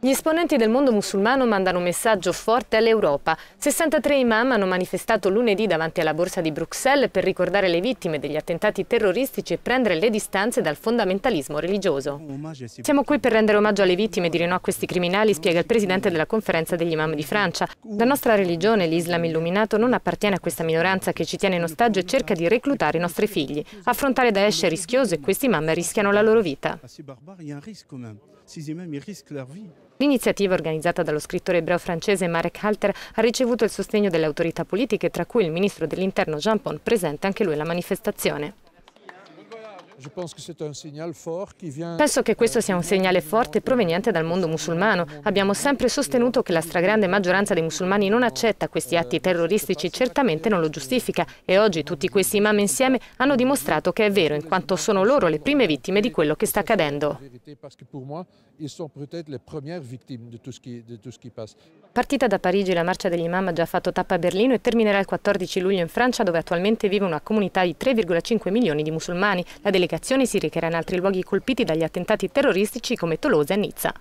Gli esponenti del mondo musulmano mandano un messaggio forte all'Europa. 63 imam hanno manifestato lunedì davanti alla borsa di Bruxelles per ricordare le vittime degli attentati terroristici e prendere le distanze dal fondamentalismo religioso. Siamo qui per rendere omaggio alle vittime e dire no a questi criminali, spiega il presidente della conferenza degli imam di Francia. La nostra religione, l'Islam illuminato, non appartiene a questa minoranza che ci tiene in ostaggio e cerca di reclutare i nostri figli. Affrontare Daesh è rischioso e questi imam rischiano la loro vita. L'iniziativa organizzata dallo scrittore ebreo francese Marek Halter ha ricevuto il sostegno delle autorità politiche, tra cui il ministro dell'interno Jean Pon, presente anche lui alla manifestazione. Penso che questo sia un segnale forte proveniente dal mondo musulmano. Abbiamo sempre sostenuto che la stragrande maggioranza dei musulmani non accetta questi atti terroristici, certamente non lo giustifica e oggi tutti questi imam insieme hanno dimostrato che è vero in quanto sono loro le prime vittime di quello che sta accadendo. Partita da Parigi, la marcia degli imam ha già fatto tappa a Berlino e terminerà il 14 luglio in Francia dove attualmente vive una comunità di 3,5 milioni di musulmani. La delegazione congregazione si recherà in altri luoghi colpiti dagli attentati terroristici come Tolosa e Nizza.